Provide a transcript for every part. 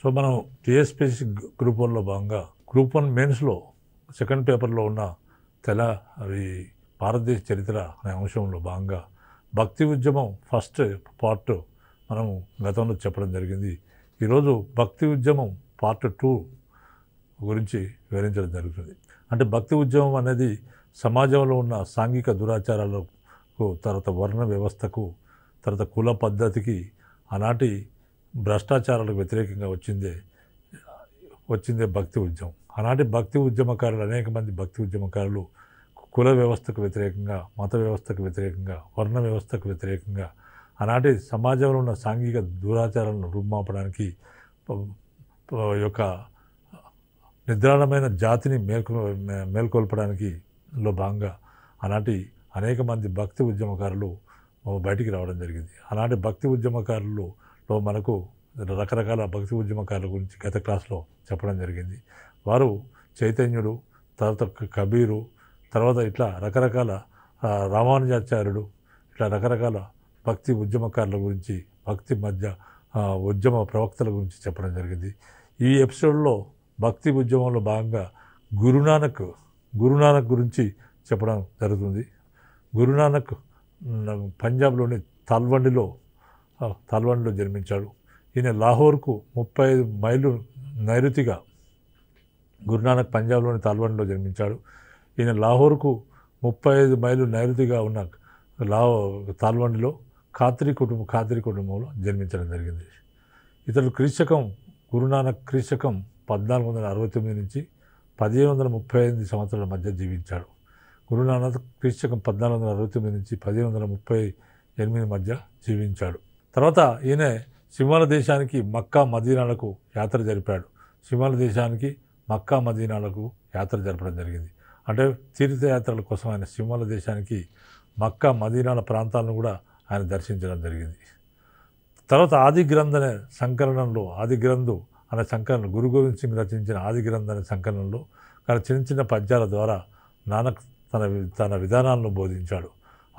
so మనం TSPC group వన్లో భాగంగా గ్రూప్ వన్ మెయిన్స్లో సెకండ్ పేపర్లో ఉన్న తెల అది భారతదేశ చరిత్ర అనే అంశంలో భాగంగా భక్తి ఉద్యమం ఫస్ట్ పార్ట్ మనం గతంలో చెప్పడం జరిగింది ఈరోజు భక్తి ఉద్యమం పార్ట్ టూ గురించి వివరించడం జరుగుతుంది అంటే భక్తి ఉద్యమం అనేది సమాజంలో ఉన్న సాంఘిక దురాచారాలకు తర్వాత వర్ణ వ్యవస్థకు తర్వాత కుల పద్ధతికి ఆనాటి భ్రష్టాచారాలకు వ్యతిరేకంగా వచ్చిందే వచ్చిందే భక్తి ఉద్యమం ఆనాటి భక్తి ఉద్యమకారులు అనేక మంది భక్తి ఉద్యమకారులు కుల వ్యవస్థకు వ్యతిరేకంగా మత వ్యవస్థకు వ్యతిరేకంగా వర్ణ వ్యవస్థకు వ్యతిరేకంగా ఆనాటి సమాజంలో ఉన్న సాంఘిక దురాచారాలను రూపుమాపడానికి యొక్క నిద్రాణమైన జాతిని మేల్కొ మేల్కొల్పడానికి లో భాగంగా ఆనాటి అనేక మంది భక్తి ఉద్యమకారులు బయటికి రావడం జరిగింది ఆనాటి భక్తి ఉద్యమకారులు లో మనకు రకరకాల భక్తి ఉద్యమకారుల గురించి గత క్లాస్లో చెప్పడం జరిగింది వారు చైతన్యుడు తర్వాత కబీరు తర్వాత ఇట్లా రకరకాల రామానుజాచార్యుడు ఇట్లా రకరకాల భక్తి ఉద్యమకారుల గురించి భక్తి మధ్య ఉద్యమ ప్రవక్తల గురించి చెప్పడం జరిగింది ఈ ఎపిసోడ్లో భక్తి ఉద్యమంలో భాగంగా గురునానక్ గురునానక్ గురించి చెప్పడం జరుగుతుంది గురునానక్ పంజాబ్లోని తల్వండిలో తల్వండ్లో జన్మించాడు ఈయన లాహోర్కు ముప్పై మైళ్ళు నైరుతిగా గురునానక్ పంజాబ్లోని తల్వండ్లో జన్మించాడు ఈయన లాహోర్కు ముప్పై ఐదు మైలు నైరుతిగా ఉన్న లాహో తల్వండ్లో ఖాత్రి కుటుంబం ఖాత్రి కుటుంబంలో జన్మించడం జరిగింది ఇతడు క్రీశకం గురునానక్ క్రీశకం పద్నాలుగు వందల అరవై తొమ్మిది నుంచి పదిహేను వందల ముప్పై ఎనిమిది సంవత్సరాల మధ్య జీవించాడు గురునానక్ క్రీశకం పద్నాలుగు వందల అరవై తొమ్మిది నుంచి పదిహేను వందల ముప్పై ఎనిమిది మధ్య జీవించాడు తర్వాత ఈయన సింహాల దేశానికి మక్కా మదీనాలకు యాత్ర జరిపాడు సింహాల దేశానికి మక్కా మదీనాలకు యాత్ర జరపడం జరిగింది అంటే తీర్థయాత్రల కోసం ఆయన సింహాల దేశానికి మక్కా మదీనాల ప్రాంతాలను కూడా ఆయన దర్శించడం జరిగింది తర్వాత ఆది గ్రంథ అనే సంకలనంలో ఆది గ్రంథు అనే సంకలనం గురు గోవింద్ సింగ్ రచించిన ఆది గ్రంథ అనే సంకలనంలో కానీ చిన్న చిన్న పద్యాల ద్వారా నానక్ తన తన విధానాలను బోధించాడు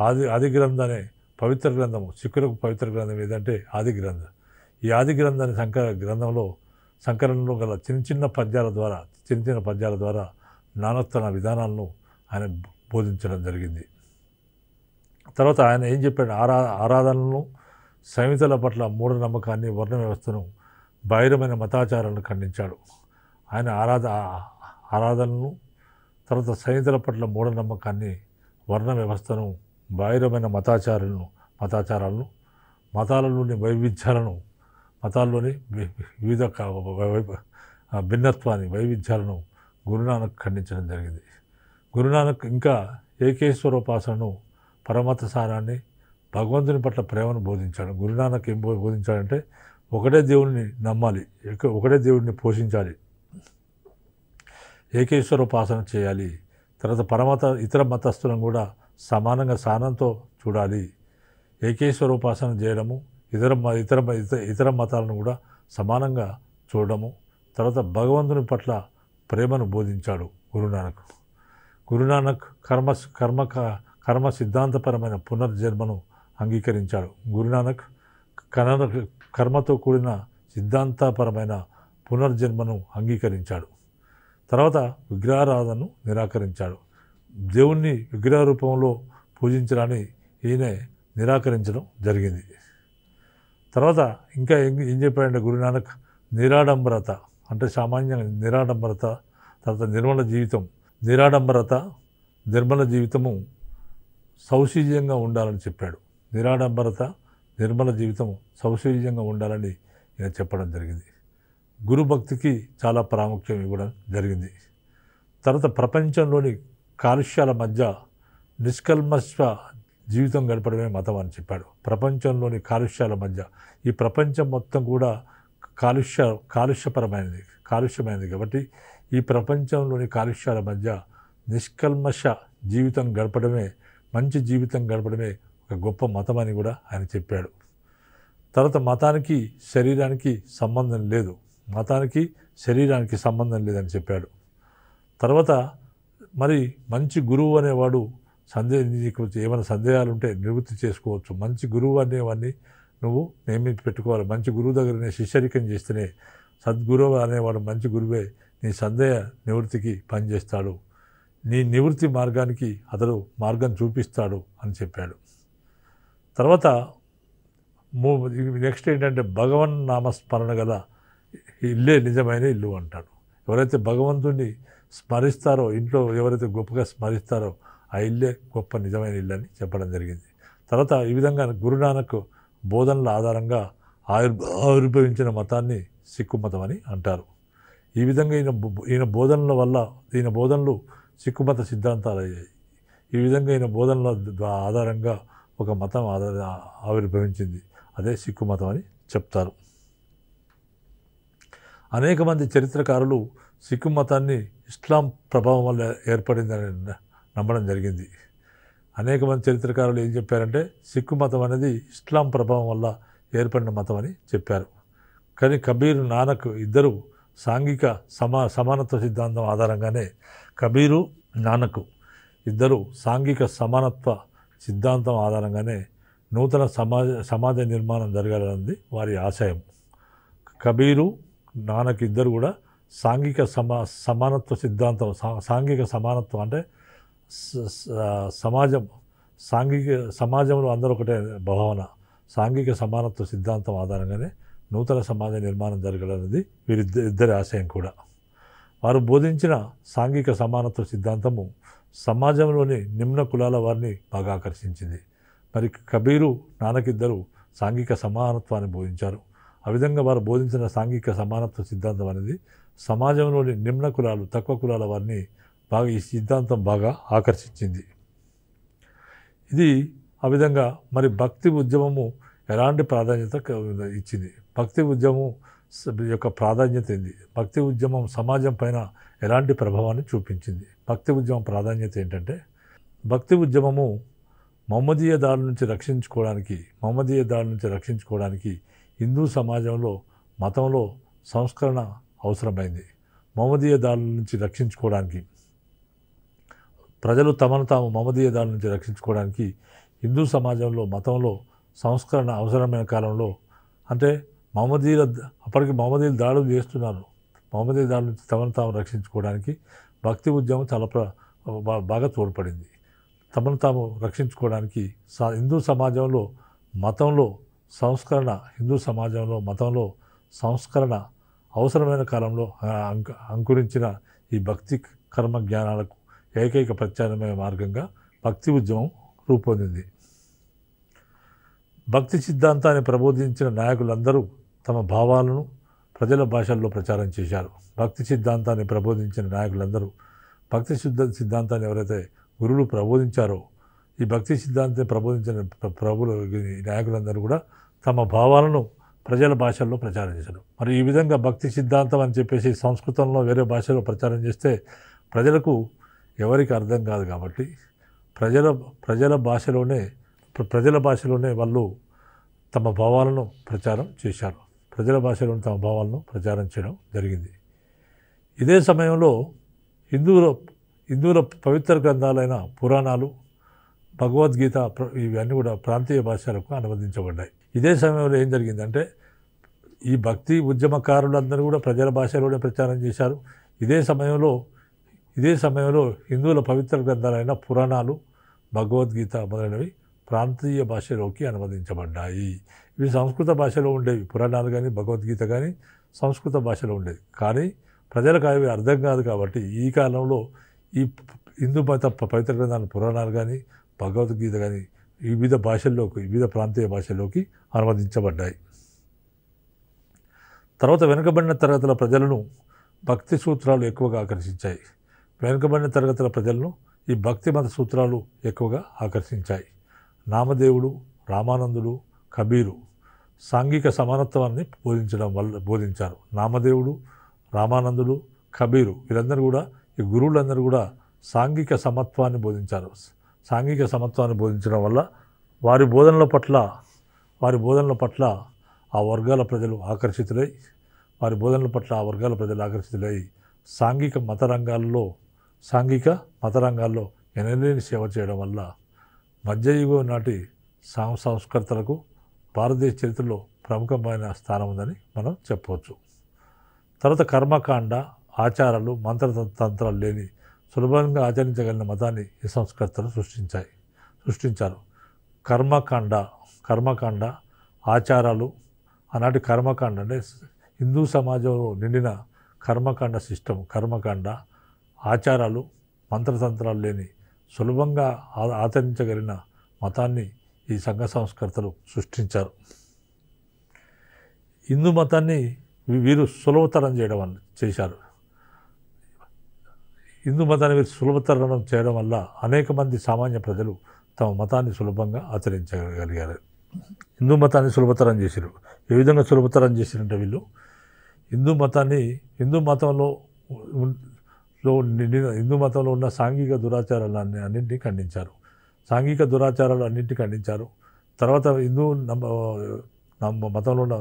ఆది ఆది గ్రంథ అనే పవిత్ర గ్రంథము సిక్కులకు పవిత్ర గ్రంథం ఏదంటే ఆది గ్రంథం ఈ ఆది గ్రంథాన్ని సంకర గ్రంథంలో సంకలనంలో గల చిన్న చిన్న పద్యాల ద్వారా చిన్న చిన్న పద్యాల ద్వారా నానక్ విధానాలను ఆయన బోధించడం జరిగింది తర్వాత ఆయన ఏం చెప్పాడు ఆరా ఆరాధనలను సంహితల పట్ల మూఢ నమ్మకాన్ని వర్ణ వ్యవస్థను బహిరమైన మతాచారాలను ఖండించాడు ఆయన ఆరాధ ఆరాధనను తర్వాత సంహితల పట్ల మూఢ నమ్మకాన్ని వర్ణ వ్యవస్థను బాహిరమైన మతాచారులను మతాచారాలను మతాలలోని వైవిధ్యాలను మతాల్లోని వివిధ భిన్నత్వాన్ని వైవిధ్యాలను గురునానక్ ఖండించడం జరిగింది గురునానక్ ఇంకా ఏకేశ్వరోపాసనను పరమత సారాన్ని భగవంతుని పట్ల ప్రేమను బోధించాడు గురునానక్ ఏం బోధించాడంటే ఒకటే దేవుడిని నమ్మాలి ఒకటే దేవుడిని పోషించాలి ఏకేశ్వరోపాసన చేయాలి తర్వాత పరమత ఇతర మతస్థులను కూడా సమానంగా సానంతో చూడాలి ఏకేశ్వరోపాసన చేయడము ఇతర ఇతర ఇతర మతాలను కూడా సమానంగా చూడడము తర్వాత భగవంతుని పట్ల ప్రేమను బోధించాడు గురునానక్ గురునానక్ కర్మ కర్మ కర్మ సిద్ధాంతపరమైన పునర్జన్మను అంగీకరించాడు గురునానక్ కన కర్మతో కూడిన సిద్ధాంతపరమైన పునర్జన్మను అంగీకరించాడు తర్వాత విగ్రహారాధనను నిరాకరించాడు దేవుణ్ణి విగ్రహ రూపంలో పూజించడాన్ని ఈయన నిరాకరించడం జరిగింది తర్వాత ఇంకా ఏం చెప్పాడంటే గురునానక్ నిరాడంబరత అంటే సామాన్యంగా నిరాడంబరత తర్వాత నిర్మల జీవితం నిరాడంబరత నిర్మల జీవితము సౌశీల్యంగా ఉండాలని చెప్పాడు నిరాడంబరత నిర్మల జీవితం సౌశీల్యంగా ఉండాలని ఈయన చెప్పడం జరిగింది గురుభక్తికి చాలా ప్రాముఖ్యం ఇవ్వడం జరిగింది తర్వాత ప్రపంచంలోని కాలుష్యాల మధ్య నిష్కల్మస్వ జీవితం గడపడమే మతం అని చెప్పాడు ప్రపంచంలోని కాలుష్యాల మధ్య ఈ ప్రపంచం మొత్తం కూడా కాలుష్య కాలుష్యపరమైనది కాలుష్యమైనది కాబట్టి ఈ ప్రపంచంలోని కాలుష్యాల మధ్య నిష్కల్మష జీవితం గడపడమే మంచి జీవితం గడపడమే ఒక గొప్ప మతం అని కూడా ఆయన చెప్పాడు తర్వాత మతానికి శరీరానికి సంబంధం లేదు మతానికి శరీరానికి సంబంధం లేదని చెప్పాడు తర్వాత మరి మంచి గురువు అనేవాడు సందేహం నీకు ఏమైనా సందేహాలు ఉంటే నివృత్తి చేసుకోవచ్చు మంచి గురువు అనేవాడిని నువ్వు నియమించి పెట్టుకోవాలి మంచి గురువు దగ్గర నేను శిష్యరికం చేస్తేనే సద్గురువు అనేవాడు మంచి గురువే నీ సందేహ నివృత్తికి పనిచేస్తాడు నీ నివృత్తి మార్గానికి అతడు మార్గం చూపిస్తాడు అని చెప్పాడు తర్వాత నెక్స్ట్ ఏంటంటే భగవన్ నామస్మరణ గల ఇల్లే నిజమైన ఇల్లు అంటాడు ఎవరైతే భగవంతుని స్మరిస్తారో ఇంట్లో ఎవరైతే గొప్పగా స్మరిస్తారో ఆ ఇల్లే గొప్ప నిజమైన ఇల్లు అని చెప్పడం జరిగింది తర్వాత ఈ విధంగా గురునానక్ బోధనల ఆధారంగా ఆవిర్భ ఆవిర్భవించిన మతాన్ని సిక్కు మతం అని అంటారు ఈ విధంగా ఈయన ఈయన బోధనల వల్ల ఈయన బోధనలు సిక్కుమత సిద్ధాంతాలు అయ్యాయి ఈ విధంగా ఈయన బోధనల ఆధారంగా ఒక మతం ఆధార ఆవిర్భవించింది అదే సిక్కు మతం అని చెప్తారు అనేక మంది చరిత్రకారులు సిక్కు మతాన్ని ఇస్లాం ప్రభావం వల్ల ఏర్పడిందని నమ్మడం జరిగింది అనేక మంది చరిత్రకారులు ఏం చెప్పారంటే సిక్కు మతం అనేది ఇస్లాం ప్రభావం వల్ల ఏర్పడిన మతం అని చెప్పారు కానీ కబీర్ నానక్ ఇద్దరు సాంఘిక సమా సమానత్వ సిద్ధాంతం ఆధారంగానే కబీరు నానక్ ఇద్దరు సాంఘిక సమానత్వ సిద్ధాంతం ఆధారంగానే నూతన సమాజ సమాజ నిర్మాణం జరగాలన్నది వారి ఆశయం కబీరు నాన్నకి ఇద్దరు కూడా సాంఘిక సమా సమానత్వ సిద్ధాంతం సాంఘిక సమానత్వం అంటే సమాజం సాంఘిక సమాజంలో అందరూ ఒకటే భావన సాంఘిక సమానత్వ సిద్ధాంతం ఆధారంగానే నూతన సమాజ నిర్మాణం జరగాలన్నది వీరిద్దరి ఇద్దరి ఆశయం కూడా వారు బోధించిన సాంఘిక సమానత్వ సిద్ధాంతము సమాజంలోని నిమ్న కులాల వారిని బాగా ఆకర్షించింది మరి కబీరు నానకిద్దరు సాంఘిక సమానత్వాన్ని బోధించారు ఆ విధంగా వారు బోధించిన సాంఘిక సమానత్వ సిద్ధాంతం అనేది సమాజంలోని నిమ్న కులాలు తక్కువ కులాల వారిని బాగా ఈ సిద్ధాంతం బాగా ఆకర్షించింది ఇది ఆ విధంగా మరి భక్తి ఉద్యమము ఎలాంటి ప్రాధాన్యత ఇచ్చింది భక్తి ఉద్యమం యొక్క ప్రాధాన్యత ఏంది భక్తి ఉద్యమం సమాజం పైన ఎలాంటి ప్రభావాన్ని చూపించింది భక్తి ఉద్యమం ప్రాధాన్యత ఏంటంటే భక్తి ఉద్యమము మమ్మదీయ దాడి నుంచి రక్షించుకోవడానికి మమ్మదీయ దాడి నుంచి రక్షించుకోవడానికి హిందూ సమాజంలో మతంలో సంస్కరణ అవసరమైంది మమదీయ దాడుల నుంచి రక్షించుకోవడానికి ప్రజలు తమను తాము మమదీయ దాడుల నుంచి రక్షించుకోవడానికి హిందూ సమాజంలో మతంలో సంస్కరణ అవసరమైన కాలంలో అంటే మమదీయుల అప్పటికి మమదీయులు దాడులు చేస్తున్నారు మహమ్మదీ దాని నుంచి తమను తాము రక్షించుకోవడానికి భక్తి ఉద్యమం చాలా ప్ర బాగా తోడ్పడింది తమను తాము రక్షించుకోవడానికి హిందూ సమాజంలో మతంలో సంస్కరణ హిందూ సమాజంలో మతంలో సంస్కరణ అవసరమైన కాలంలో అంకురించిన ఈ భక్తి కర్మ జ్ఞానాలకు ఏకైక ప్రత్యామ్నాయ మార్గంగా భక్తి ఉద్యమం రూపొందింది భక్తి సిద్ధాంతాన్ని ప్రబోధించిన నాయకులందరూ తమ భావాలను ప్రజల భాషల్లో ప్రచారం చేశారు భక్తి సిద్ధాంతాన్ని ప్రబోధించిన నాయకులందరూ భక్తి సిద్ధ సిద్ధాంతాన్ని ఎవరైతే గురువులు ప్రబోధించారో ఈ భక్తి సిద్ధాంతాన్ని ప్రబోధించిన ప్రభులు నాయకులందరూ కూడా తమ భావాలను ప్రజల భాషల్లో ప్రచారం చేశారు మరి ఈ విధంగా భక్తి సిద్ధాంతం అని చెప్పేసి సంస్కృతంలో వేరే భాషలో ప్రచారం చేస్తే ప్రజలకు ఎవరికి అర్థం కాదు కాబట్టి ప్రజల ప్రజల భాషలోనే ప్రజల భాషలోనే వాళ్ళు తమ భావాలను ప్రచారం చేశారు ప్రజల భాషలోని తమ భావాలను ప్రచారం చేయడం జరిగింది ఇదే సమయంలో హిందువుల హిందువుల పవిత్ర గ్రంథాలైన పురాణాలు భగవద్గీత ఇవన్నీ కూడా ప్రాంతీయ భాషలకు అనువదించబడ్డాయి ఇదే సమయంలో ఏం జరిగిందంటే ఈ భక్తి ఉద్యమకారులందరూ కూడా ప్రజల భాషలోనే ప్రచారం చేశారు ఇదే సమయంలో ఇదే సమయంలో హిందువుల పవిత్ర గ్రంథాలైన పురాణాలు భగవద్గీత మొదలైనవి ప్రాంతీయ భాషలోకి అనువదించబడ్డాయి ఇవి సంస్కృత భాషలో ఉండేవి పురాణాలు కానీ భగవద్గీత కానీ సంస్కృత భాషలో ఉండేది కానీ ప్రజలకు అవి అర్థం కాదు కాబట్టి ఈ కాలంలో ఈ హిందూ మత పవిత్ర గ్రంథాలు పురాణాలు కానీ భగవద్గీత కానీ వివిధ భాషల్లోకి వివిధ ప్రాంతీయ భాషల్లోకి అనువదించబడ్డాయి తర్వాత వెనుకబడిన తరగతుల ప్రజలను భక్తి సూత్రాలు ఎక్కువగా ఆకర్షించాయి వెనుకబడిన తరగతుల ప్రజలను ఈ భక్తి మత సూత్రాలు ఎక్కువగా ఆకర్షించాయి నామదేవుడు రామానందుడు కబీరు సాంఘిక సమానత్వాన్ని బోధించడం వల్ల బోధించారు నామదేవుడు రామానందుడు కబీరు వీరందరూ కూడా ఈ గురువులందరూ కూడా సాంఘిక సమత్వాన్ని బోధించారు సాంఘిక సమత్వాన్ని బోధించడం వల్ల వారి బోధనల పట్ల వారి బోధనల పట్ల ఆ వర్గాల ప్రజలు ఆకర్షితులై వారి బోధనల పట్ల ఆ వర్గాల ప్రజలు ఆకర్షితులై సాంఘిక మత రంగాల్లో సాంఘిక మత రంగాల్లో ఎనలేని సేవ చేయడం వల్ల మధ్యయుగం నాటి సాం సంస్కర్తలకు భారతదేశ చరిత్రలో ప్రముఖమైన స్థానం ఉందని మనం చెప్పవచ్చు తర్వాత కర్మకాండ ఆచారాలు మంత్రతంత్రాలు లేని సులభంగా ఆచరించగలిగిన మతాన్ని ఈ సంస్కర్తలు సృష్టించాయి సృష్టించారు కర్మకాండ కర్మకాండ ఆచారాలు ఆనాటి కర్మకాండ అంటే హిందూ సమాజంలో నిండిన కర్మకాండ సిస్టమ్ కర్మకాండ ఆచారాలు మంత్రతంత్రాలు లేని సులభంగా ఆచరించగలిగిన మతాన్ని ఈ సంఘ సంస్కర్తలు సృష్టించారు హిందూ మతాన్ని వీరు సులభతరం చేయడం చేశారు హిందూ మతాన్ని మీరు సులభతరణం చేయడం వల్ల అనేక మంది సామాన్య ప్రజలు తమ మతాన్ని సులభంగా ఆచరించగలిగారు హిందూ మతాన్ని సులభతరం చేశారు ఏ విధంగా సులభతరం చేసిరంటే వీళ్ళు హిందూ మతాన్ని హిందూ మతంలో లో నిండిన హిందూ మతంలో ఉన్న సాంఘిక అన్ని అన్నింటినీ ఖండించారు సాంఘిక దురాచారాలు అన్నింటినీ ఖండించారు తర్వాత హిందూ నమ్మ మతంలో ఉన్న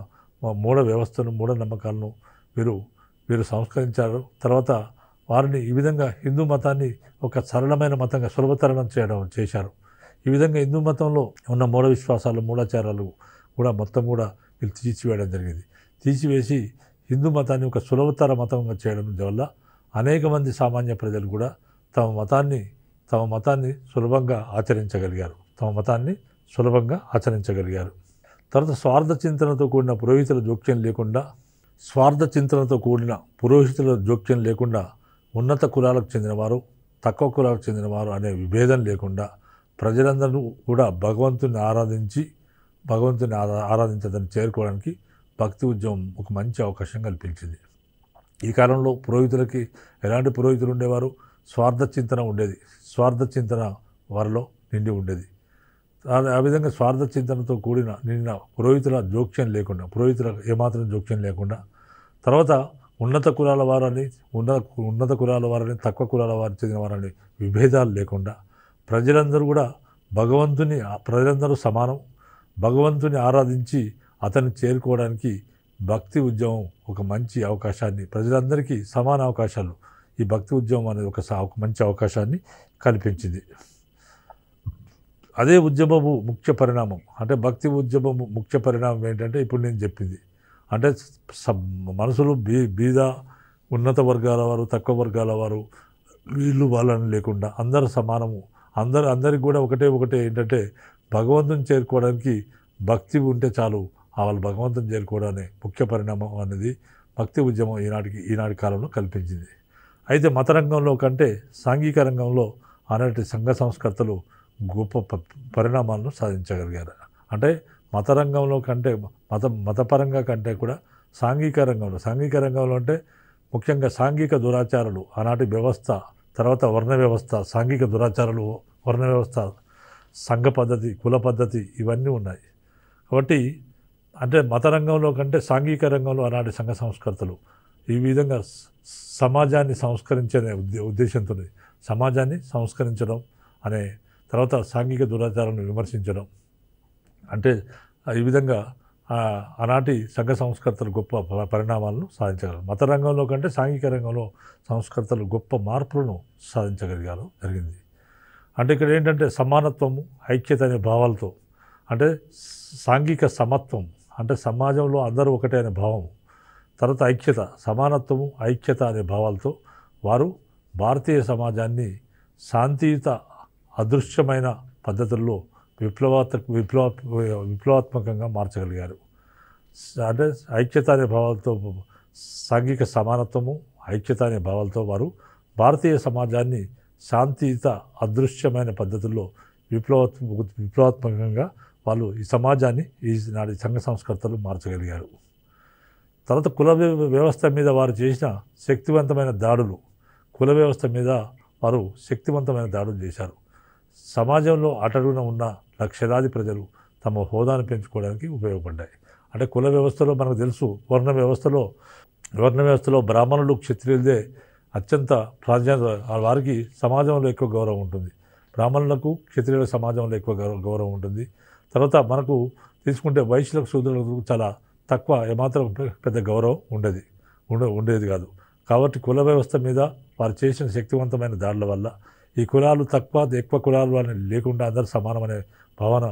మూఢ వ్యవస్థను మూఢ నమ్మకాలను వీరు వీరు సంస్కరించారు తర్వాత వారిని ఈ విధంగా హిందూ మతాన్ని ఒక సరళమైన మతంగా సులభతరణం చేయడం చేశారు ఈ విధంగా హిందూ మతంలో ఉన్న మూల విశ్వాసాలు మూలాచారాలు కూడా మొత్తం కూడా వీళ్ళు తీసివేయడం జరిగింది తీసివేసి హిందూ మతాన్ని ఒక సులభతర మతంగా చేయడం వల్ల అనేక మంది సామాన్య ప్రజలు కూడా తమ మతాన్ని తమ మతాన్ని సులభంగా ఆచరించగలిగారు తమ మతాన్ని సులభంగా ఆచరించగలిగారు తర్వాత స్వార్థ చింతనతో కూడిన పురోహితుల జోక్యం లేకుండా స్వార్థ చింతనతో కూడిన పురోహితుల జోక్యం లేకుండా ఉన్నత కులాలకు చెందినవారు తక్కువ కులాలకు చెందినవారు అనే విభేదం లేకుండా ప్రజలందరూ కూడా భగవంతుని ఆరాధించి భగవంతుని ఆరా ఆరాధించదని చేరుకోవడానికి భక్తి ఉద్యమం ఒక మంచి అవకాశం కల్పించింది ఈ కాలంలో పురోహితులకి ఎలాంటి పురోహితులు ఉండేవారు స్వార్థ చింతన ఉండేది స్వార్థ చింతన వారిలో నిండి ఉండేది ఆ విధంగా స్వార్థ చింతనతో కూడిన నిండిన పురోహితుల జోక్యం లేకుండా పురోహితుల ఏమాత్రం జోక్యం లేకుండా తర్వాత ఉన్నత కులాల వారని ఉన్నత ఉన్నత కులాల వారని తక్కువ కులాల వారి చెందిన వారని విభేదాలు లేకుండా ప్రజలందరూ కూడా భగవంతుని ప్రజలందరూ సమానం భగవంతుని ఆరాధించి అతన్ని చేరుకోవడానికి భక్తి ఉద్యమం ఒక మంచి అవకాశాన్ని ప్రజలందరికీ సమాన అవకాశాలు ఈ భక్తి ఉద్యమం అనేది ఒక మంచి అవకాశాన్ని కల్పించింది అదే ఉద్యమము ముఖ్య పరిణామం అంటే భక్తి ఉద్యమము ముఖ్య పరిణామం ఏంటంటే ఇప్పుడు నేను చెప్పింది అంటే మనసులు బీ బీద ఉన్నత వర్గాల వారు తక్కువ వర్గాల వారు వీళ్ళు వాళ్ళని లేకుండా అందరు సమానము అందరు అందరికి కూడా ఒకటే ఒకటే ఏంటంటే భగవంతుని చేరుకోవడానికి భక్తి ఉంటే చాలు వాళ్ళు భగవంతుని చేరుకోవడానికి ముఖ్య పరిణామం అనేది భక్తి ఉద్యమం ఈనాటికి ఈనాటి కాలంలో కల్పించింది అయితే మత రంగంలో కంటే సాంఘిక రంగంలో అనేటి సంఘ సంస్కర్తలు గొప్ప పరిణామాలను సాధించగలిగారు అంటే మత రంగంలో కంటే మత మతపరంగా కంటే కూడా సాంఘిక రంగంలో సాంఘిక రంగంలో అంటే ముఖ్యంగా సాంఘిక దురాచారాలు ఆనాటి వ్యవస్థ తర్వాత వర్ణ వ్యవస్థ సాంఘిక దురాచారాలు వర్ణ వ్యవస్థ సంఘ పద్ధతి కుల పద్ధతి ఇవన్నీ ఉన్నాయి కాబట్టి అంటే మత రంగంలో కంటే సాంఘిక రంగంలో ఆనాటి సంఘ సంస్కర్తలు ఈ విధంగా సమాజాన్ని సంస్కరించనే ఉద్దే ఉద్దేశంతో సమాజాన్ని సంస్కరించడం అనే తర్వాత సాంఘిక దురాచారాలను విమర్శించడం అంటే ఈ విధంగా ఆనాటి సంఘ సంస్కర్తలు గొప్ప పరిణామాలను సాధించగలరు మత రంగంలో కంటే సాంఘిక రంగంలో సంస్కర్తలు గొప్ప మార్పులను సాధించగలిగారు జరిగింది అంటే ఇక్కడ ఏంటంటే సమానత్వము ఐక్యత అనే భావాలతో అంటే సాంఘిక సమత్వం అంటే సమాజంలో అందరూ ఒకటే అనే భావం తర్వాత ఐక్యత సమానత్వము ఐక్యత అనే భావాలతో వారు భారతీయ సమాజాన్ని శాంతియుత అదృశ్యమైన పద్ధతుల్లో విప్లవాత్ విప్లవ విప్లవాత్మకంగా మార్చగలిగారు అంటే ఐక్యత అనే భావాలతో సాంఘిక సమానత్వము ఐక్యత అనే భావాలతో వారు భారతీయ సమాజాన్ని శాంతియుత అదృశ్యమైన పద్ధతుల్లో విప్లవాత్మ విప్లవాత్మకంగా వాళ్ళు ఈ సమాజాన్ని ఈనాటి సంఘ సంస్కర్తలు మార్చగలిగారు తర్వాత కుల వ్యవస్థ మీద వారు చేసిన శక్తివంతమైన దాడులు కుల వ్యవస్థ మీద వారు శక్తివంతమైన దాడులు చేశారు సమాజంలో అటడుగున ఉన్న లక్షలాది ప్రజలు తమ హోదాను పెంచుకోవడానికి ఉపయోగపడ్డాయి అంటే కుల వ్యవస్థలో మనకు తెలుసు వర్ణ వ్యవస్థలో వర్ణ వ్యవస్థలో బ్రాహ్మణులు క్షత్రియులదే అత్యంత ప్రాధాన్యత వారికి సమాజంలో ఎక్కువ గౌరవం ఉంటుంది బ్రాహ్మణులకు క్షత్రియుల సమాజంలో ఎక్కువ గౌరవం ఉంటుంది తర్వాత మనకు తీసుకుంటే వైశ్యులకు శూద్రులకు చాలా తక్కువ ఏమాత్రం పెద్ద గౌరవం ఉండేది ఉండ ఉండేది కాదు కాబట్టి కుల వ్యవస్థ మీద వారు చేసిన శక్తివంతమైన దాడుల వల్ల ఈ కులాలు తక్కువ ఎక్కువ కులాలు అని లేకుండా అందరూ సమానమనే భావన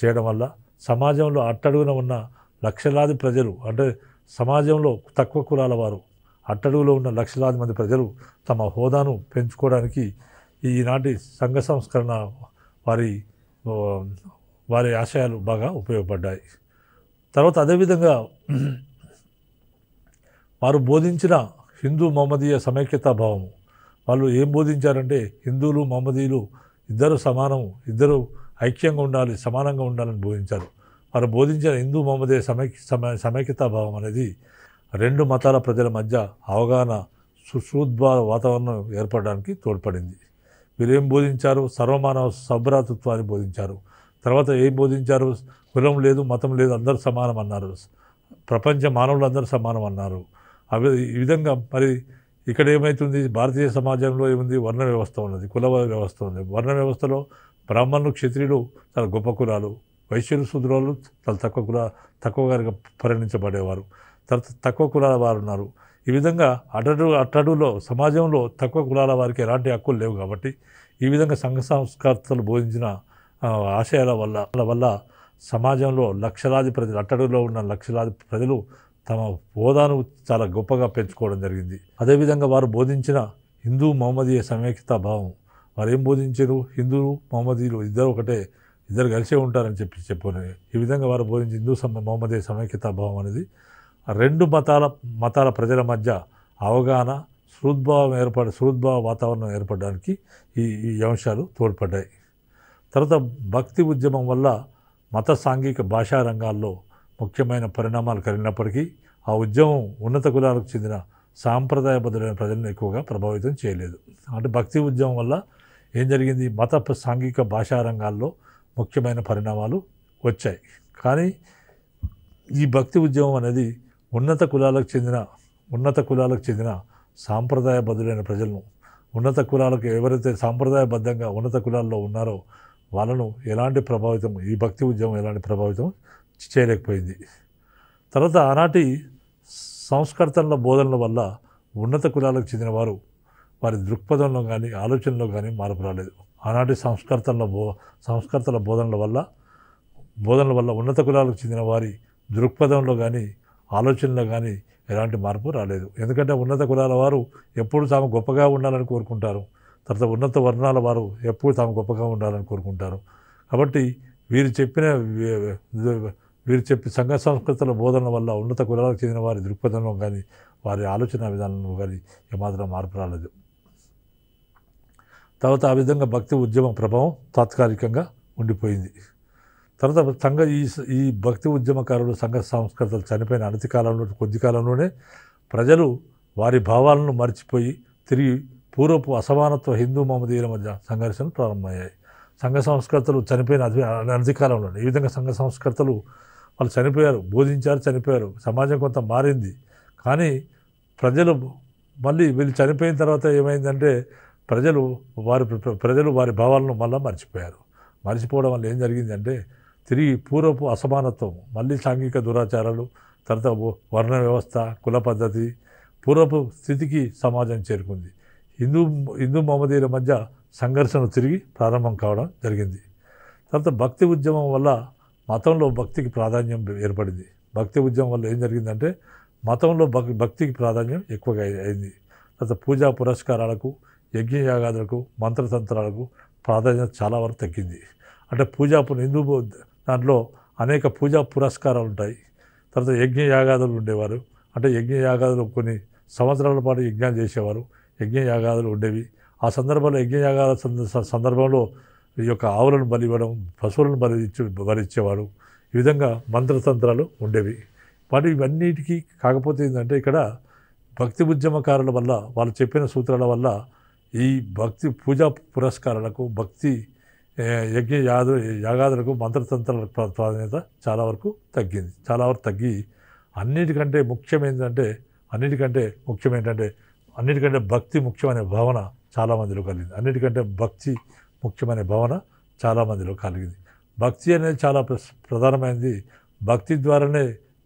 చేయడం వల్ల సమాజంలో అట్టడుగున ఉన్న లక్షలాది ప్రజలు అంటే సమాజంలో తక్కువ కులాల వారు అట్టడుగులో ఉన్న లక్షలాది మంది ప్రజలు తమ హోదాను పెంచుకోవడానికి ఈనాటి సంఘ సంస్కరణ వారి వారి ఆశయాలు బాగా ఉపయోగపడ్డాయి తర్వాత అదేవిధంగా వారు బోధించిన హిందూ మహమ్మదీయ సమైక్యతా భావము వాళ్ళు ఏం బోధించారంటే హిందువులు మహమ్మదీయులు ఇద్దరు సమానము ఇద్దరు ఐక్యంగా ఉండాలి సమానంగా ఉండాలని బోధించారు వారు బోధించిన హిందూ మహమ్మదే సమైక్య సమయ సమైక్యతాభావం అనేది రెండు మతాల ప్రజల మధ్య అవగాహన సుశూద్భ వాతావరణం ఏర్పడడానికి తోడ్పడింది వీరేం బోధించారు సర్వమానవ సభ్రాతృత్వాన్ని బోధించారు తర్వాత ఏం బోధించారు కులం లేదు మతం లేదు అందరూ సమానం అన్నారు ప్రపంచ మానవులు అందరు సమానం అన్నారు అవి ఈ విధంగా మరి ఇక్కడ ఏమవుతుంది భారతీయ సమాజంలో ఏముంది వర్ణ వ్యవస్థ ఉన్నది కుల వ్యవస్థ ఉంది వర్ణ వ్యవస్థలో బ్రాహ్మణులు క్షత్రియులు చాలా గొప్ప కులాలు వైశ్యులు శూద్రులు చాలా తక్కువ కుల తక్కువగా పరిగణించబడేవారు తర్వాత తక్కువ కులాల వారు ఉన్నారు ఈ విధంగా అటడు అట్టడులో సమాజంలో తక్కువ కులాల వారికి ఎలాంటి హక్కులు లేవు కాబట్టి ఈ విధంగా సంఘ సంస్కర్తలు బోధించిన ఆశయాల వల్ల వల్ల సమాజంలో లక్షలాది ప్రజలు అట్టడులో ఉన్న లక్షలాది ప్రజలు తమ హోదాను చాలా గొప్పగా పెంచుకోవడం జరిగింది అదేవిధంగా వారు బోధించిన హిందూ మహమ్మదీయ సమైక్యతా భావం వారేం బోధించారు హిందువులు మహమ్మదీలు ఇద్దరు ఒకటే ఇద్దరు కలిసే ఉంటారని చెప్పి చెప్పారు ఈ విధంగా వారు బోధించి హిందూ సమ మహమ్మదీ సమైక్యత భావం అనేది రెండు మతాల మతాల ప్రజల మధ్య అవగాహన సృద్భావం ఏర్పడ సృద్భావ వాతావరణం ఏర్పడడానికి ఈ ఈ అంశాలు తోడ్పడ్డాయి తర్వాత భక్తి ఉద్యమం వల్ల మత సాంఘిక భాషా రంగాల్లో ముఖ్యమైన పరిణామాలు కలిగినప్పటికీ ఆ ఉద్యమం ఉన్నత కులాలకు చెందిన సాంప్రదాయబద్ధులైన ప్రజలను ఎక్కువగా ప్రభావితం చేయలేదు అంటే భక్తి ఉద్యమం వల్ల ఏం జరిగింది మత సాంఘిక భాషా రంగాల్లో ముఖ్యమైన పరిణామాలు వచ్చాయి కానీ ఈ భక్తి ఉద్యమం అనేది ఉన్నత కులాలకు చెందిన ఉన్నత కులాలకు చెందిన సాంప్రదాయ సాంప్రదాయబద్ధులైన ప్రజలను ఉన్నత కులాలకు ఎవరైతే సాంప్రదాయబద్ధంగా ఉన్నత కులాల్లో ఉన్నారో వాళ్ళను ఎలాంటి ప్రభావితం ఈ భక్తి ఉద్యమం ఎలాంటి ప్రభావితం చేయలేకపోయింది తర్వాత ఆనాటి సంస్కర్తనల బోధనల వల్ల ఉన్నత కులాలకు చెందిన వారు వారి దృక్పథంలో కానీ ఆలోచనలో కానీ మార్పు రాలేదు ఆనాటి సంస్కర్తల బో సంస్కర్తల బోధనల వల్ల బోధనల వల్ల ఉన్నత కులాలకు చెందిన వారి దృక్పథంలో కానీ ఆలోచనలో కానీ ఎలాంటి మార్పు రాలేదు ఎందుకంటే ఉన్నత కులాల వారు ఎప్పుడు తాము గొప్పగా ఉండాలని కోరుకుంటారు తర్వాత ఉన్నత వర్ణాల వారు ఎప్పుడు తాము గొప్పగా ఉండాలని కోరుకుంటారు కాబట్టి వీరు చెప్పిన వీరు చెప్పి సంఘ సంస్కృతుల బోధన వల్ల ఉన్నత కులాలకు చెందిన వారి దృక్పథంలో కానీ వారి ఆలోచన విధానంలో కానీ ఏమాత్రం మార్పు రాలేదు తర్వాత ఆ విధంగా భక్తి ఉద్యమ ప్రభావం తాత్కాలికంగా ఉండిపోయింది తర్వాత సంఘ ఈ ఈ భక్తి ఉద్యమకారులు సంఘ సంస్కర్తలు చనిపోయిన అనతి కాలంలో కొద్ది కాలంలోనే ప్రజలు వారి భావాలను మర్చిపోయి తిరిగి పూర్వపు అసమానత్వ హిందూ మహమదీయుల మధ్య సంఘర్షణలు ప్రారంభమయ్యాయి సంఘ సంస్కర్తలు చనిపోయిన అనతి కాలంలోనే ఈ విధంగా సంఘ సంస్కర్తలు వాళ్ళు చనిపోయారు బోధించారు చనిపోయారు సమాజం కొంత మారింది కానీ ప్రజలు మళ్ళీ వీళ్ళు చనిపోయిన తర్వాత ఏమైందంటే ప్రజలు వారి ప్రజలు వారి భావాలను మళ్ళీ మర్చిపోయారు మర్చిపోవడం వల్ల ఏం జరిగిందంటే తిరిగి పూర్వపు అసమానత్వం మళ్ళీ సాంఘిక దురాచారాలు తర్వాత వర్ణ వ్యవస్థ కుల పద్ధతి పూర్వపు స్థితికి సమాజం చేరుకుంది హిందూ హిందూ మహమ్మదీల మధ్య సంఘర్షణ తిరిగి ప్రారంభం కావడం జరిగింది తర్వాత భక్తి ఉద్యమం వల్ల మతంలో భక్తికి ప్రాధాన్యం ఏర్పడింది భక్తి ఉద్యమం వల్ల ఏం జరిగిందంటే మతంలో భక్తికి ప్రాధాన్యం ఎక్కువగా అయింది తర్వాత పూజా పురస్కారాలకు యజ్ఞయాగాదులకు మంత్రతంత్రాలకు ప్రాధాన్యత చాలా వరకు తగ్గింది అంటే పూజా హిందూ దాంట్లో అనేక పూజా పురస్కారాలు ఉంటాయి తర్వాత యజ్ఞయాగాదులు ఉండేవారు అంటే యజ్ఞయాగాదులు కొన్ని సంవత్సరాల పాటు యజ్ఞాలు చేసేవారు యజ్ఞయాగాదులు ఉండేవి ఆ సందర్భంలో యజ్ఞయాగాద సందర్భంలో ఈ యొక్క ఆవులను బలి ఇవ్వడం పశువులను బలి ఇచ్చి బలిచ్చేవారు ఈ విధంగా మంత్రతంత్రాలు ఉండేవి మరి ఇవన్నిటికీ కాకపోతే ఏంటంటే ఇక్కడ భక్తి ఉద్యమకారుల వల్ల వాళ్ళు చెప్పిన సూత్రాల వల్ల ఈ భక్తి పూజా పురస్కారాలకు భక్తి యజ్ఞ యాద యాగాదులకు మంత్రతంత్రాల ప్రాధాన్యత చాలా వరకు తగ్గింది చాలా వరకు తగ్గి అన్నిటికంటే ముఖ్యమైనదంటే అన్నిటికంటే ముఖ్యమేంటంటే అన్నిటికంటే భక్తి ముఖ్యమనే భావన చాలామందిలో కలిగింది అన్నిటికంటే భక్తి ముఖ్యమనే భావన చాలామందిలో కలిగింది భక్తి అనేది చాలా ప్రధానమైనది భక్తి ద్వారానే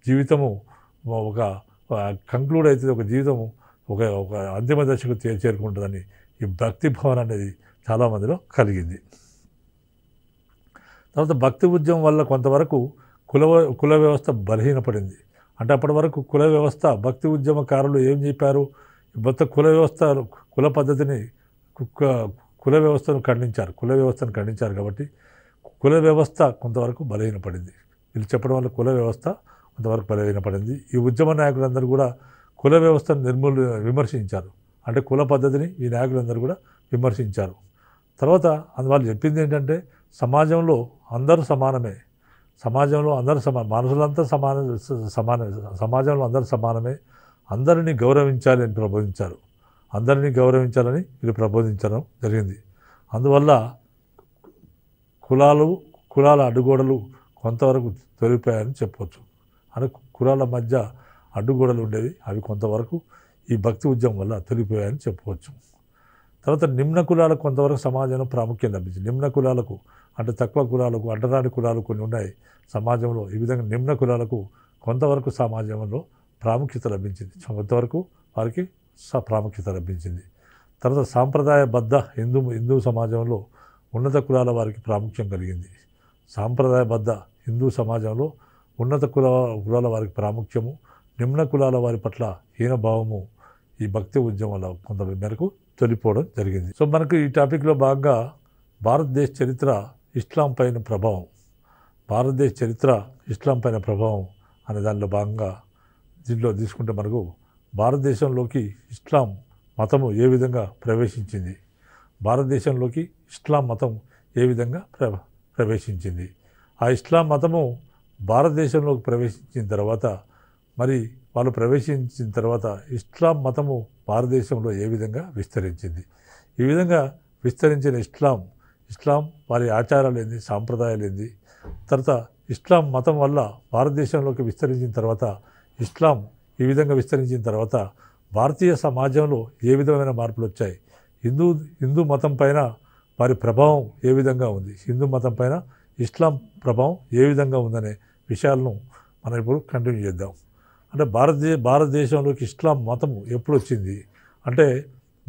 జీవితము ఒక కంక్లూడ్ అవుతుంది ఒక జీవితము ఒక ఒక అంతిమ దశకు చేరుకుంటుందని ఈ భక్తి భావన అనేది చాలామందిలో కలిగింది తర్వాత భక్తి ఉద్యమం వల్ల కొంతవరకు కుల కుల వ్యవస్థ బలహీనపడింది అంటే అప్పటి వరకు కుల వ్యవస్థ భక్తి ఉద్యమకారులు ఏం చెప్పారు మొత్తం కుల వ్యవస్థ కుల పద్ధతిని కుల వ్యవస్థను ఖండించారు కుల వ్యవస్థను ఖండించారు కాబట్టి కుల వ్యవస్థ కొంతవరకు బలహీనపడింది వీళ్ళు చెప్పడం వల్ల కుల వ్యవస్థ కొంతవరకు బలహీనపడింది ఈ ఉద్యమ నాయకులందరూ కూడా కుల వ్యవస్థను నిర్మూల విమర్శించారు అంటే కుల పద్ధతిని ఈ నాయకులందరూ కూడా విమర్శించారు తర్వాత అందువల్ల చెప్పింది ఏంటంటే సమాజంలో అందరూ సమానమే సమాజంలో అందరూ సమా మనుషులంతా సమాన సమానమే సమాజంలో అందరూ సమానమే అందరినీ గౌరవించాలి అని ప్రబోధించారు అందరినీ గౌరవించాలని వీళ్ళు ప్రబోధించడం జరిగింది అందువల్ల కులాలు కులాల అడ్డుగోడలు కొంతవరకు తొలిపోయాయని చెప్పవచ్చు అని కులాల మధ్య అడ్డుగోడలు ఉండేవి అవి కొంతవరకు ఈ భక్తి ఉద్యమం వల్ల తొలిపోయాయని చెప్పుకోవచ్చు తర్వాత నిమ్న కులాలకు కొంతవరకు సమాజంలో ప్రాముఖ్యం లభించింది నిమ్న కులాలకు అంటే తక్కువ కులాలకు అడ్డరాని కులాలు కొన్ని ఉన్నాయి సమాజంలో ఈ విధంగా నిమ్న కులాలకు కొంతవరకు సమాజంలో ప్రాముఖ్యత లభించింది కొంతవరకు వారికి స ప్రాముఖ్యత లభించింది తర్వాత సాంప్రదాయబద్ధ హిందూ హిందూ సమాజంలో ఉన్నత కులాల వారికి ప్రాముఖ్యం కలిగింది సాంప్రదాయబద్ధ హిందూ సమాజంలో ఉన్నత కుల కులాల వారికి ప్రాముఖ్యము నిమ్న కులాల వారి పట్ల హీనభావము ఈ భక్తి ఉద్యమంలో కొంత మేరకు తొలిపోవడం జరిగింది సో మనకు ఈ టాపిక్లో భాగంగా భారతదేశ చరిత్ర ఇస్లాం పైన ప్రభావం భారతదేశ చరిత్ర ఇస్లాం పైన ప్రభావం అనే దానిలో భాగంగా దీంట్లో తీసుకుంటే మనకు భారతదేశంలోకి ఇస్లాం మతము ఏ విధంగా ప్రవేశించింది భారతదేశంలోకి ఇస్లాం మతం ఏ విధంగా ప్ర ప్రవేశించింది ఆ ఇస్లాం మతము భారతదేశంలోకి ప్రవేశించిన తర్వాత మరి వాళ్ళు ప్రవేశించిన తర్వాత ఇస్లాం మతము భారతదేశంలో ఏ విధంగా విస్తరించింది ఈ విధంగా విస్తరించిన ఇస్లాం ఇస్లాం వారి ఆచారాలు ఏంది సాంప్రదాయాలు ఏంది తర్వాత ఇస్లాం మతం వల్ల భారతదేశంలోకి విస్తరించిన తర్వాత ఇస్లాం ఈ విధంగా విస్తరించిన తర్వాత భారతీయ సమాజంలో ఏ విధమైన మార్పులు వచ్చాయి హిందూ హిందూ మతం పైన వారి ప్రభావం ఏ విధంగా ఉంది హిందూ మతం పైన ఇస్లాం ప్రభావం ఏ విధంగా ఉందనే విషయాలను మనం ఇప్పుడు కంటిన్యూ చేద్దాం అంటే భారతదేశ భారతదేశంలోకి ఇస్లాం మతం ఎప్పుడు వచ్చింది అంటే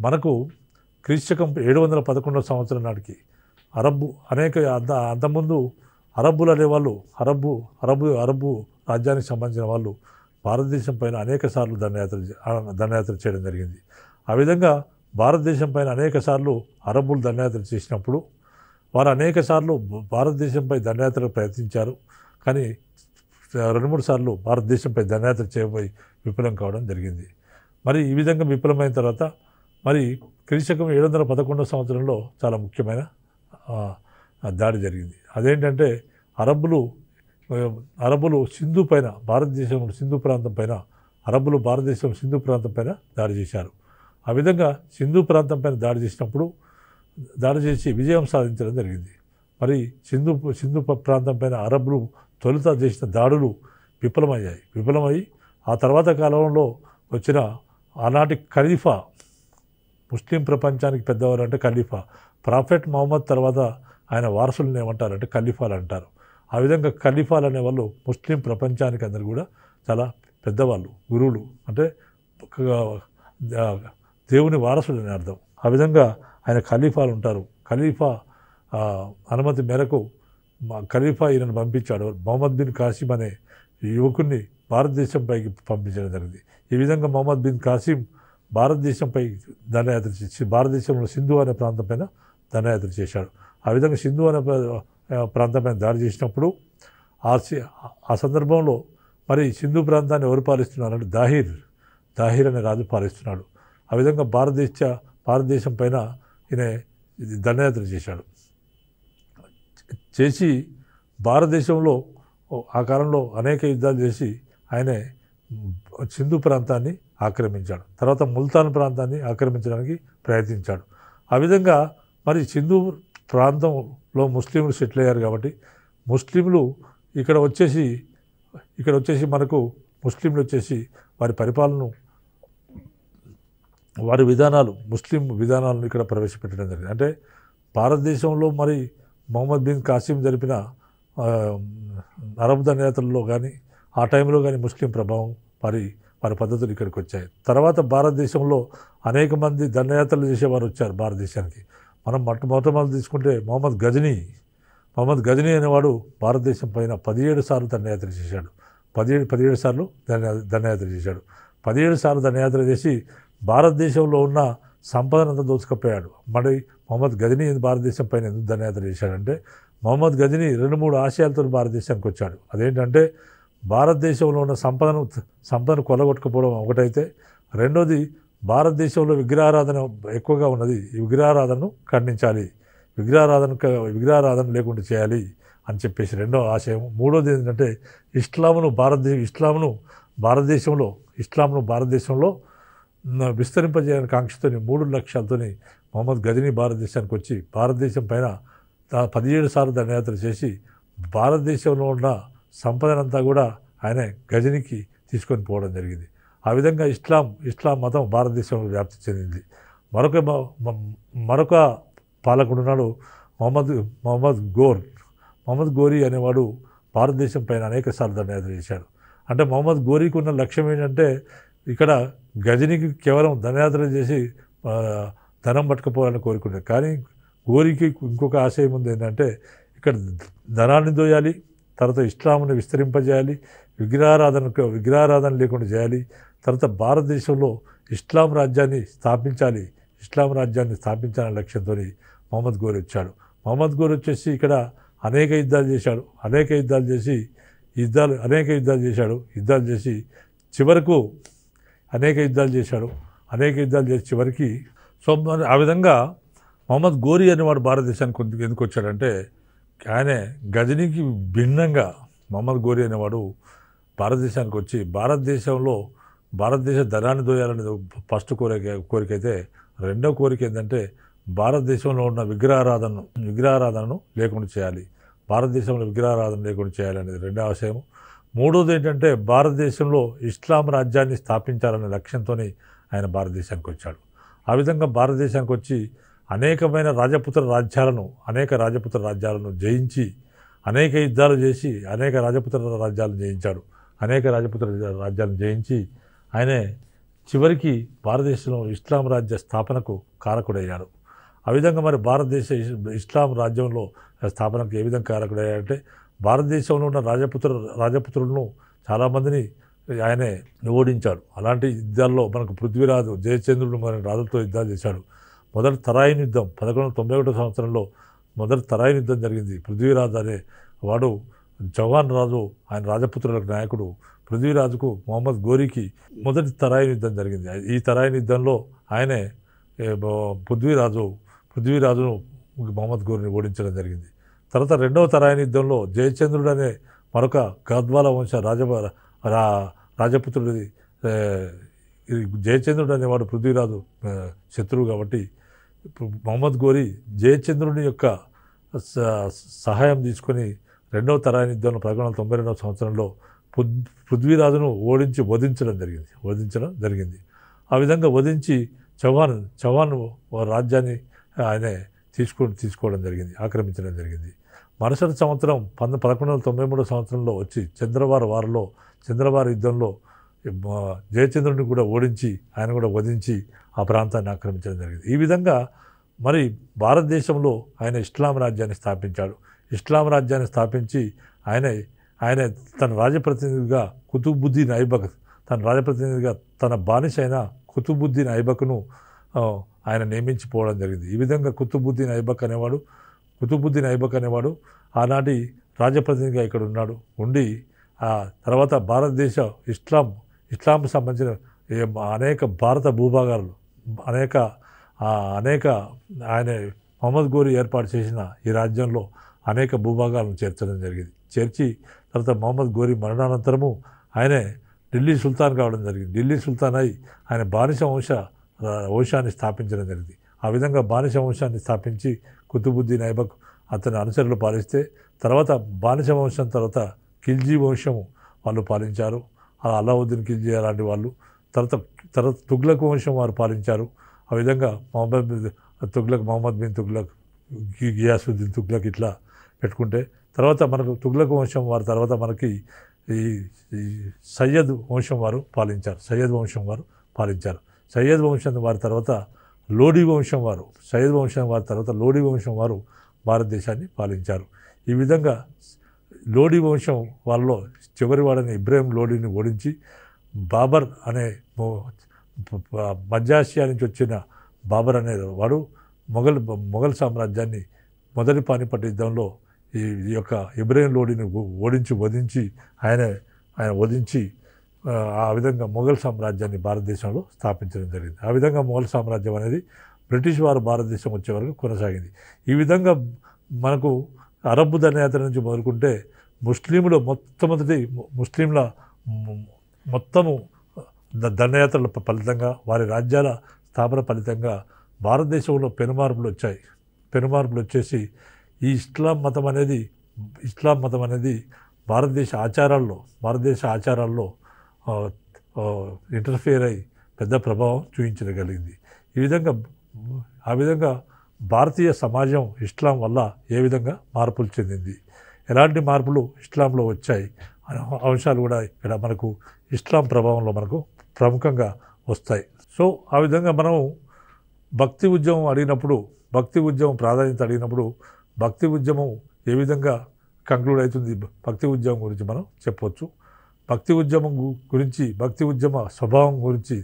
మనకు క్రీస్తకం ఏడు వందల పదకొండవ సంవత్సరం నాటికి అరబ్బు అనేక అంత అంతకుముందు అరబ్బులు అనేవాళ్ళు అరబ్బు అరబ్బు అరబ్బు రాజ్యానికి సంబంధించిన వాళ్ళు భారతదేశం పైన అనేక సార్లు దండయాత్ర దండయాత్ర చేయడం జరిగింది ఆ విధంగా భారతదేశం పైన అనేక సార్లు అరబ్బులు దండయాత్ర చేసినప్పుడు వారు అనేక సార్లు భారతదేశంపై దండయాత్ర ప్రయత్నించారు కానీ రెండు మూడు సార్లు భారతదేశంపై ధన్యాత్ర చేయబోయి విఫలం కావడం జరిగింది మరి ఈ విధంగా విఫలమైన తర్వాత మరి క్రీశకం ఏడు వందల పదకొండవ సంవత్సరంలో చాలా ముఖ్యమైన దాడి జరిగింది అదేంటంటే అరబ్బులు అరబ్బులు సింధు పైన భారతదేశం సింధు ప్రాంతం పైన అరబ్బులు భారతదేశం సింధు ప్రాంతం పైన దాడి చేశారు ఆ విధంగా సింధు ప్రాంతం పైన దాడి చేసినప్పుడు దాడి చేసి విజయం సాధించడం జరిగింది మరి సింధు సింధు ప్రాంతం పైన అరబ్బులు తొలుత చేసిన దాడులు విఫలమయ్యాయి విఫలమయ్యి ఆ తర్వాత కాలంలో వచ్చిన ఆనాటి ఖలీఫా ముస్లిం ప్రపంచానికి పెద్దవారు అంటే ఖలీఫా ప్రాఫెట్ మహమ్మద్ తర్వాత ఆయన వారసులను ఏమంటారు అంటే ఖలీఫాలు అంటారు ఆ విధంగా ఖలీఫాలు అనేవాళ్ళు ముస్లిం ప్రపంచానికి అందరు కూడా చాలా పెద్దవాళ్ళు గురువులు అంటే దేవుని వారసులు అని అర్థం ఆ విధంగా ఆయన ఖలీఫాలు ఉంటారు ఖలీఫా అనుమతి మేరకు మా ఖలీఫా ఈయనను పంపించాడు మొహమ్మద్ బిన్ కాసిం అనే యువకుడిని భారతదేశంపైకి పంపించడం జరిగింది ఈ విధంగా మొహమ్మద్ బిన్ కాసిం భారతదేశంపై దండయాత్ర చేసి భారతదేశంలో సింధు అనే ప్రాంతం పైన దండయాత్ర చేశాడు ఆ విధంగా సింధు అనే ప్రాంతం పైన దాడి చేసినప్పుడు ఆ ఆ సందర్భంలో మరి సింధు ప్రాంతాన్ని ఎవరు పాలిస్తున్నారంటే దాహిర్ దాహిర్ అనే రాజు పాలిస్తున్నాడు ఆ విధంగా భారతదేశ భారతదేశం పైన ఈయన దండయాత్ర చేశాడు చేసి భారతదేశంలో ఆ కాలంలో అనేక యుద్ధాలు చేసి ఆయనే సింధు ప్రాంతాన్ని ఆక్రమించాడు తర్వాత ముల్తాన్ ప్రాంతాన్ని ఆక్రమించడానికి ప్రయత్నించాడు ఆ విధంగా మరి సింధు ప్రాంతంలో ముస్లింలు సెటిల్ అయ్యారు కాబట్టి ముస్లింలు ఇక్కడ వచ్చేసి ఇక్కడ వచ్చేసి మనకు ముస్లింలు వచ్చేసి వారి పరిపాలన వారి విధానాలు ముస్లిం విధానాలను ఇక్కడ ప్రవేశపెట్టడం జరిగింది అంటే భారతదేశంలో మరి మొహమ్మద్ బిన్ కాసిం జరిపిన అరబ్ నేతల్లో కానీ ఆ టైంలో కానీ ముస్లిం ప్రభావం వారి వారి పద్ధతులు ఇక్కడికి వచ్చాయి తర్వాత భారతదేశంలో అనేక మంది దండయాత్రలు చేసేవారు వచ్చారు భారతదేశానికి మనం మొట్టమొదటి తీసుకుంటే మొహమ్మద్ గజనీ మొహమ్మద్ గజనీ అనేవాడు భారతదేశం పైన పదిహేడు సార్లు దండయాత్ర చేశాడు పదిహేడు పదిహేడు సార్లు దండయాత్ర చేశాడు పదిహేడు సార్లు దండయాత్ర చేసి భారతదేశంలో ఉన్న సంపదనంతా దోచుకపోయాడు మరి మొహమ్మద్ గజనీ భారతదేశం పైన ఎందుకు ధన్యాత్ర చేశాడంటే మొహమ్మద్ గజనీ రెండు మూడు ఆశయాలతో భారతదేశానికి వచ్చాడు అదేంటంటే భారతదేశంలో ఉన్న సంపదను సంపదను కొలగొట్టుకపోవడం ఒకటైతే రెండోది భారతదేశంలో విగ్రహారాధన ఎక్కువగా ఉన్నది విగ్రహారాధనను ఖండించాలి విగ్రహారాధన విగ్రహారాధన లేకుండా చేయాలి అని చెప్పేసి రెండో ఆశయం మూడోది ఏంటంటే ఇస్లామును భారతదేశం ఇస్లామును భారతదేశంలో ఇస్లామును భారతదేశంలో విస్తరింపజేయాలని కాంక్షతోని మూడు లక్ష్యాలతోని మహమ్మద్ గదిని భారతదేశానికి వచ్చి భారతదేశం పైన పదిహేడు సార్లు దండయాత్ర చేసి భారతదేశంలో ఉన్న సంపదనంతా కూడా ఆయన గజనికి తీసుకొని పోవడం జరిగింది ఆ విధంగా ఇస్లాం ఇస్లాం మతం భారతదేశంలో వ్యాప్తి చెందింది మరొక మరొక పాలకుడున్నాడు మొహమ్మద్ మొహమ్మద్ గోర్ మొహమ్మద్ గోరీ అనేవాడు భారతదేశం పైన అనేక సార్లు దండయాత్ర చేశాడు అంటే మొహమ్మద్ గోరీకి ఉన్న లక్ష్యం ఏంటంటే ఇక్కడ గజనికి కేవలం ధనయాత్ర చేసి ధనం పట్టుకుపోవాలని కోరుకుంటారు కానీ గోరికి ఇంకొక ఆశయం ఉంది ఏంటంటే ఇక్కడ ధనాన్ని దోయాలి తర్వాత ఇస్లాంను విస్తరింపజేయాలి విగ్రహారాధన విగ్రహారాధన లేకుండా చేయాలి తర్వాత భారతదేశంలో ఇస్లాం రాజ్యాన్ని స్థాపించాలి ఇస్లాం రాజ్యాన్ని స్థాపించాలనే లక్ష్యంతో మహమ్మద్ గోర్ వచ్చాడు మహమ్మద్ గోర్ వచ్చేసి ఇక్కడ అనేక యుద్ధాలు చేశాడు అనేక యుద్ధాలు చేసి యుద్ధాలు అనేక యుద్ధాలు చేశాడు యుద్ధాలు చేసి చివరకు అనేక యుద్ధాలు చేశాడు అనేక యుద్ధాలు చేసి చివరికి సో ఆ విధంగా మొహమ్మద్ గోరి అనేవాడు భారతదేశానికి ఎందుకు వచ్చాడంటే ఆయనే గజనీకి భిన్నంగా మొహమ్మద్ గోరి అనేవాడు భారతదేశానికి వచ్చి భారతదేశంలో భారతదేశ ధనాన్ని దోయాలనేది ఫస్ట్ కోరిక కోరిక అయితే రెండో కోరిక ఏంటంటే భారతదేశంలో ఉన్న విగ్రహారాధనను విగ్రహారాధనను లేకుండా చేయాలి భారతదేశంలో విగ్రహారాధన లేకుండా చేయాలనేది రెండో ఆశయం మూడోది ఏంటంటే భారతదేశంలో ఇస్లాం రాజ్యాన్ని స్థాపించాలనే లక్ష్యంతో ఆయన భారతదేశానికి వచ్చాడు ఆ విధంగా భారతదేశానికి వచ్చి అనేకమైన రాజపుత్ర రాజ్యాలను అనేక రాజపుత్ర రాజ్యాలను జయించి అనేక యుద్ధాలు చేసి అనేక రాజపుత్ర రాజ్యాలను జయించాడు అనేక రాజపుత్ర రాజ్యాలను జయించి ఆయనే చివరికి భారతదేశంలో ఇస్లాం రాజ్య స్థాపనకు కారకుడయ్యాడు ఆ విధంగా మరి భారతదేశ ఇస్లాం రాజ్యంలో స్థాపనకు ఏ విధంగా కారకుడయ్యాడంటే భారతదేశంలో ఉన్న రాజపుత్ర రాజపుత్రులను చాలామందిని ఆయనే ఓడించాడు అలాంటి యుద్ధాల్లో మనకు పృథ్వీరాజు జయచంద్రుడు మన రాజులతో యుద్ధాలు చేశాడు మొదటి తరాయిన యుద్ధం పదకొండు వందల తొంభై ఒకటో సంవత్సరంలో మొదటి తరాయిన యుద్ధం జరిగింది పృథ్వీరాజు అనే వాడు చౌహాన్ రాజు ఆయన రాజపుత్రులకు నాయకుడు పృథ్వీరాజుకు మొహమ్మద్ గోరీకి మొదటి తరాయిన యుద్ధం జరిగింది ఈ తరాయిన యుద్ధంలో ఆయనే పృథ్వీరాజు పృథ్వీరాజును మొహమ్మద్ గోరిని ఓడించడం జరిగింది తర్వాత రెండవ యుద్ధంలో జయచంద్రుడు అనే మరొక గద్వాల వంశ రాజ రాజపుత్రుడిది జయచంద్రుడు అనేవాడు పృథ్వీరాజు శత్రువు కాబట్టి మహమ్మద్ గోరి జయచంద్రుని యొక్క సహాయం తీసుకొని రెండవ యుద్ధంలో పదకొండు వందల తొంభై రెండవ సంవత్సరంలో పృథ్వీరాజును ఓడించి వధించడం జరిగింది వధించడం జరిగింది ఆ విధంగా వధించి చౌహాన్ చౌహాన్ రాజ్యాన్ని ఆయనే తీసుకొని తీసుకోవడం జరిగింది ఆక్రమించడం జరిగింది మరుసటి సంవత్సరం పంద పదకొండు వందల తొంభై మూడో సంవత్సరంలో వచ్చి చంద్రవారి వారిలో చంద్రవారి యుద్ధంలో జయచంద్రుని కూడా ఓడించి ఆయన కూడా వధించి ఆ ప్రాంతాన్ని ఆక్రమించడం జరిగింది ఈ విధంగా మరి భారతదేశంలో ఆయన ఇస్లాం రాజ్యాన్ని స్థాపించాడు ఇస్లాం రాజ్యాన్ని స్థాపించి ఆయన ఆయన తన రాజప్రతినిధిగా కుతుబుద్దీన్ ఐబక్ తన రాజప్రతినిధిగా తన బానిస అయిన కుతుబుద్దీన్ ఐబక్ను ఆయన నియమించిపోవడం జరిగింది ఈ విధంగా కుతుబుద్దీన్ ఐబక్ అనేవాడు కుతుబుద్దీన్ ఐబక్ అనేవాడు ఆనాటి రాజప్రతినిధిగా ఇక్కడ ఉన్నాడు ఉండి ఆ తర్వాత భారతదేశ ఇస్లాం ఇస్లాంకు సంబంధించిన అనేక భారత భూభాగాలు అనేక అనేక ఆయన మహమ్మద్ గోరి ఏర్పాటు చేసిన ఈ రాజ్యంలో అనేక భూభాగాలను చేర్చడం జరిగింది చేర్చి తర్వాత మహమ్మద్ గోరి మరణానంతరము ఆయనే ఢిల్లీ సుల్తాన్ కావడం జరిగింది ఢిల్లీ సుల్తాన్ అయి ఆయన బానిస వంశ వంశాన్ని స్థాపించడం జరిగింది ఆ విధంగా బానిస వంశాన్ని స్థాపించి కుతుబుద్దీన్ ఐబక్ అతని అనుచరులు పాలిస్తే తర్వాత బానిస వంశం తర్వాత ఖిల్జీ వంశము వాళ్ళు పాలించారు అలా అలావుద్దీన్ ఖిల్జీ అలాంటి వాళ్ళు తర్వాత తర్వాత తుగ్లక్ వంశం వారు పాలించారు ఆ విధంగా మొహమ్మద్ తుగ్లక్ మొహమ్మద్ బిన్ తుగ్లక్ గియాసుద్దీన్ తుగ్లక్ ఇట్లా పెట్టుకుంటే తర్వాత మనకు తుగ్లక్ వంశం వారు తర్వాత మనకి ఈ సయ్యద్ వంశం వారు పాలించారు సయ్యద్ వంశం వారు పాలించారు సయ్యద్ వంశం వారి తర్వాత లోడీ వంశం వారు సయ్యద్ వంశం వారి తర్వాత లోడీ వంశం వారు భారతదేశాన్ని పాలించారు ఈ విధంగా లోడీ వంశం వాళ్ళలో చివరివాడని ఇబ్రాహిం లోడీని ఓడించి బాబర్ అనే మధ్యాసియా నుంచి వచ్చిన బాబర్ అనే వాడు మొఘల్ మొఘల్ సామ్రాజ్యాన్ని మొదటి పానిపట్ యుద్ధంలో ఈ యొక్క ఇబ్రాహిం లోడీని ఓడించి వధించి ఆయన ఆయన వధించి ఆ విధంగా మొఘల్ సామ్రాజ్యాన్ని భారతదేశంలో స్థాపించడం జరిగింది ఆ విధంగా మొఘల్ సామ్రాజ్యం అనేది బ్రిటిష్ వారు భారతదేశం వచ్చే వరకు కొనసాగింది ఈ విధంగా మనకు అరబ్బు ధనయాత్ర నుంచి మొదలుకుంటే ముస్లింలు మొట్టమొదటి ముస్లింల మొత్తము ధనయాత్రల ఫలితంగా వారి రాజ్యాల స్థాపన ఫలితంగా భారతదేశంలో పెనుమార్పులు వచ్చాయి పెనుమార్పులు వచ్చేసి ఈ ఇస్లాం మతం అనేది ఇస్లాం మతం అనేది భారతదేశ ఆచారాల్లో భారతదేశ ఆచారాల్లో ఇంటర్ఫియర్ అయి పెద్ద ప్రభావం చూపించగలిగింది ఈ విధంగా ఆ విధంగా భారతీయ సమాజం ఇస్లాం వల్ల ఏ విధంగా మార్పులు చెందింది ఎలాంటి మార్పులు ఇస్లాంలో వచ్చాయి అంశాలు కూడా ఇక్కడ మనకు ఇస్లాం ప్రభావంలో మనకు ప్రముఖంగా వస్తాయి సో ఆ విధంగా మనం భక్తి ఉద్యమం అడిగినప్పుడు భక్తి ఉద్యమం ప్రాధాన్యత అడిగినప్పుడు భక్తి ఉద్యమం ఏ విధంగా కంక్లూడ్ అవుతుంది భక్తి ఉద్యమం గురించి మనం చెప్పవచ్చు భక్తి ఉద్యమం గురించి భక్తి ఉద్యమ స్వభావం గురించి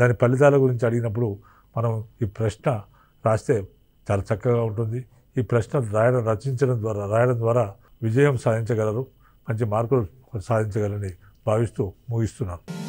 దాని ఫలితాల గురించి అడిగినప్పుడు మనం ఈ ప్రశ్న రాస్తే చాలా చక్కగా ఉంటుంది ఈ ప్రశ్న రాయడం రచించడం ద్వారా రాయడం ద్వారా విజయం సాధించగలరు మంచి మార్కులు సాధించగలని భావిస్తూ ముగిస్తున్నాను